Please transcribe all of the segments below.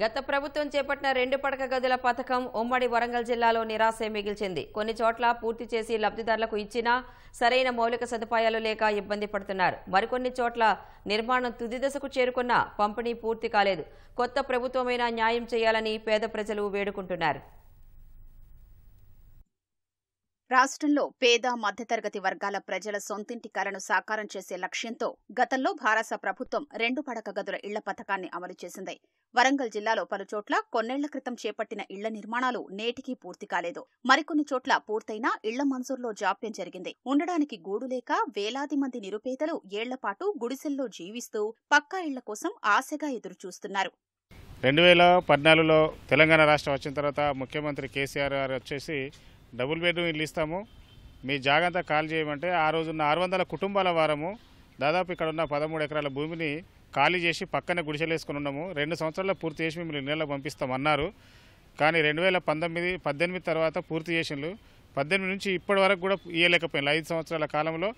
గత ప్రభుత్వం చేపట్టిన రెండు పడక గదుల పథకం ఉమ్మడి వరంగల్ జిల్లాలో నిరాశ మిగిల్చింది కొన్ని చోట్ల పూర్తి చేసి లబ్ధిదారులకు ఇచ్చినా సరైన మౌలిక సదుపాయాలు లేక ఇబ్బంది పడుతున్నారు మరికొన్ని చోట్ల నిర్మాణం తుది దశకు చేరుకున్నా పంపిణీ పూర్తి కాలేదు కొత్త ప్రభుత్వమైనా న్యాయం చేయాలని పేద ప్రజలు వేడుకుంటున్నారు రాష్ట్రంలో పేద మధ్యతరగతి వర్గాల ప్రజల సొంతింటి కలను సాకారం చేసే లక్ష్యంతో గతంలో భారత ప్రభుత్వం రెండు పడక గదుల ఇళ్ల పథకాన్ని అమలు చేసింది వరంగల్ జిల్లాలో పలుచోట్ల కొన్నేళ్ల క్రితం చేపట్టిన ఇళ్ల నిర్మాణాలు నేటికీ పూర్తి కాలేదు మరికొన్ని చోట్ల పూర్తయినా ఇళ్ల మంజూరులో జాప్యం జరిగింది ఉండడానికి గూడు లేక వేలాది మంది నిరుపేదలు ఏళ్లపాటు గుడిసెల్లో జీవిస్తూ పక్కా ఇళ్ల కోసం ఆశగా ఎదురుచూస్తున్నారు రెండు వేల పద్నాలుగులో తెలంగాణ రాష్ట్రం వచ్చిన తర్వాత ముఖ్యమంత్రి కేసీఆర్ గారు వచ్చేసి డబుల్ బెడ్రూమ్ ఇల్లు ఇస్తాము మీ జాగ్రత్త కాల్ చేయమంటే ఆ రోజున్న ఆరు వందల కుటుంబాల వారము దాదాపు ఇక్కడ ఉన్న పదమూడు ఎకరాల భూమిని ఖాళీ చేసి పక్కనే గుడిసెలేసుకుని ఉన్నాము రెండు సంవత్సరాల్లో పూర్తి చేసి మిమ్మల్ని నెలలకు పంపిస్తామన్నారు కానీ రెండు వేల పంతొమ్మిది పద్దెనిమిది తర్వాత పూర్తి చేసిండ్రు పద్దెనిమిది నుంచి ఇప్పటి వరకు కూడా ఇవ్వలేకపోయినారు ఐదు సంవత్సరాల కాలంలో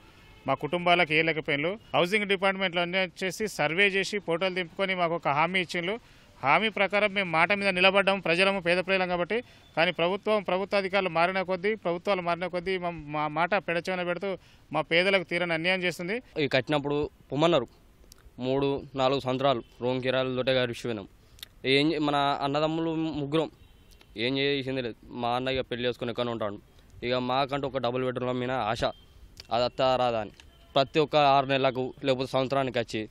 మా కుటుంబాలకు ఇవ్వలేకపోయినారు హౌసింగ్ డిపార్ట్మెంట్లో అన్నీ వచ్చేసి సర్వే చేసి ఫోటోలు దింపుకొని మాకు ఒక హామీ ఇచ్చిండ్రు హామీ ప్రకారం మేము మాట మీద నిలబడ్డాము ప్రజలము పేద ప్రజలం కాబట్టి కానీ ప్రభుత్వం ప్రభుత్వ అధికారులు మారిన కొద్దీ ప్రభుత్వాలు మారిన కొద్దీ మా మాట పెడచమని పెడుతూ మా పేదలకు తీరని అన్యాయం చేస్తుంది కట్టినప్పుడు పొమ్మన్నారు మూడు నాలుగు సంవత్సరాలు రోమ్ గారి గడిచిపోయినాం ఏం మన అన్నదమ్ములు ముగ్గురం ఏం చేసింది లేదు మా అన్న ఇక పెళ్లి చేసుకుని ఎక్కడ ఉంటాడు ఇక మాకంటూ ఒక డబుల్ బెడ్రూమ్ మీద ఆశ అది అత్త రాదా అని ప్రతి ఒక్క ఆరు నెలలకు లేకపోతే సంవత్సరానికి వచ్చి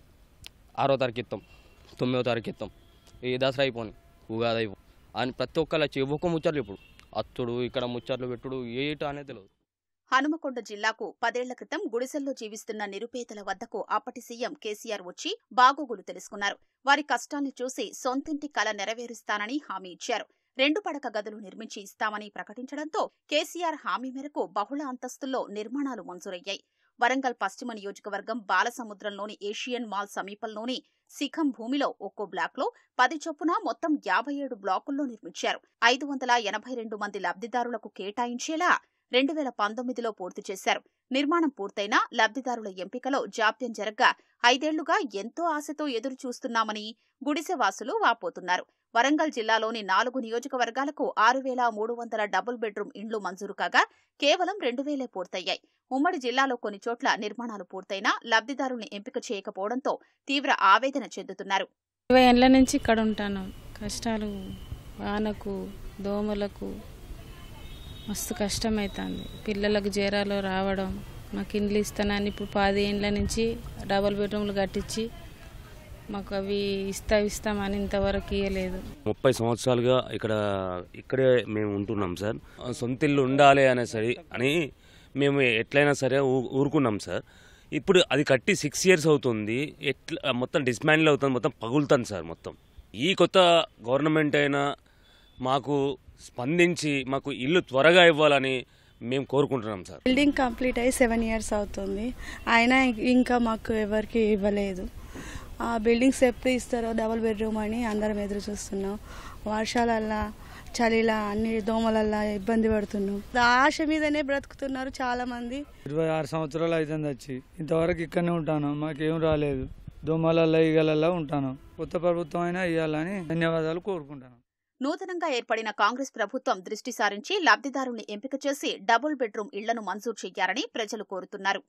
ఆరో తారీఖు ఇస్తాం తొమ్మిదో తారీఖు ఇస్తాం ఈ దసరా అయిపోయి ఉగాది అయిపో అని ప్రతి ఒక్కళ్ళు వచ్చి ఒక్క ముచ్చట్లు ఇప్పుడు అత్తుడు ఇక్కడ ముచ్చట్లు పెట్టుడు ఏటో అనేది తెలియదు హనుమకొండ జిల్లాకు పదేళ్ల క్రితం గుడిసెల్లో జీవిస్తున్న నిరుపేదల వద్దకు అప్పటి సీఎం కేసీఆర్ వచ్చి బాగోగులు తెలుసుకున్నారు వారి కష్టాన్ని చూసి సొంతింటి కల నెరవేరుస్తానని హామీ ఇచ్చారు రెండు పడక గదులు నిర్మించి ఇస్తామని ప్రకటించడంతో కేసీఆర్ హామీ మేరకు బహుళ అంతస్తుల్లో నిర్మాణాలు మంజూరయ్యాయి వరంగల్ పశ్చిమ నియోజకవర్గం బాలసముద్రంలోని ఏషియన్ మాల్ సమీపంలోని శిఖం భూమిలో ఒక్కో బ్లాక్లో పది చొప్పున మొత్తం యాభై ఏడు బ్లాకుల్లో నిర్మించారు ఐదు వందల ఎనభై రెండు మంది లబ్దిదారులకు కేటాయించేలా రెండు వేల పంతొమ్మిదిలో పూర్తి చేశారు నిర్మాణం పూర్తయిన లబ్ధిదారుల ఎంపికలో జాప్యం జరగ్గా ఐదేళ్లుగా ఎంతో ఆశతో ఎదురు చూస్తున్నామని గుడిసెవాసులు వాపోతున్నారు వరంగల్ జిల్లాలోని నాలుగు నియోజకవర్గాలకు ఆరు వేల మూడు వందల డబుల్ బెడ్రూమ్ ఇండ్లు మంజూరు కాగా కేవలం రెండు వేలే పూర్తయ్యాయి ఉమ్మడి జిల్లాలో కొన్ని చోట్ల నిర్మాణాలు పూర్తయినా లబ్దిదారుల్ని ఎంపిక చేయకపోవడంతో తీవ్ర ఆవేదన చెందుతున్నారు ఇరవై ఏళ్ళ నుంచి ఇక్కడ ఉంటాను కష్టాలు వానకు దోమలకు మస్తు కష్టమవుతుంది పిల్లలకు జ్వరాలు రావడం మాకు ఇండ్లు అని ఇప్పుడు పది ఏండ్ల నుంచి డబల్ బెడ్రూమ్లు కట్టించి మాకు అవి ఇస్తా ఇస్తామని ఇంతవరకు ఇవ్వలేదు ముప్పై సంవత్సరాలుగా ఇక్కడ ఇక్కడే మేము ఉంటున్నాం సార్ సొంత ఇల్లు ఉండాలి అనే సరే అని మేము ఎట్లయినా సరే ఊరుకున్నాం సార్ ఇప్పుడు అది కట్టి సిక్స్ ఇయర్స్ అవుతుంది ఎట్లా మొత్తం డిస్మాండిల్ అవుతుంది మొత్తం పగులుతుంది సార్ మొత్తం ఈ కొత్త గవర్నమెంట్ అయినా మాకు స్పందించి మాకు ఇల్లు త్వరగా ఇవ్వాలని మేము కోరుకుంటున్నాం సార్ బిల్డింగ్ కంప్లీట్ అయ్యి సెవెన్ ఇయర్స్ అవుతుంది అయినా ఇంకా మాకు ఎవరికి ఇవ్వలేదు ఆ బిల్డింగ్స్ ఎప్పుడు ఇస్తారో డబుల్ బెడ్రూమ్ అని అందరం ఎదురు చూస్తున్నాం వర్షాలల్లా చలిలా అన్ని దోమలల్లా ఇబ్బంది పడుతున్నాం ఆశ మీదనే బ్రతుకుతున్నారు చాలా మంది ఇరవై ఆరు సంవత్సరాలు అవుతుంది వచ్చి ఇంతవరకు ఇక్కడనే ఉంటాను మాకేం రాలేదు దోమలల్లా ఈగలల్లా ఉంటాను కొత్త ప్రభుత్వం అయినా ఇవ్వాలని ధన్యవాదాలు కోరుకుంటాను నూతనంగా ఏర్పడిన కాంగ్రెస్ ప్రభుత్వం దృష్టి సారించి లబ్దిదారుని ఎంపిక చేసి డబుల్ బెడ్రూమ్ ఇళ్లను మంజూరు చేయాలని ప్రజలు కోరుతున్నారు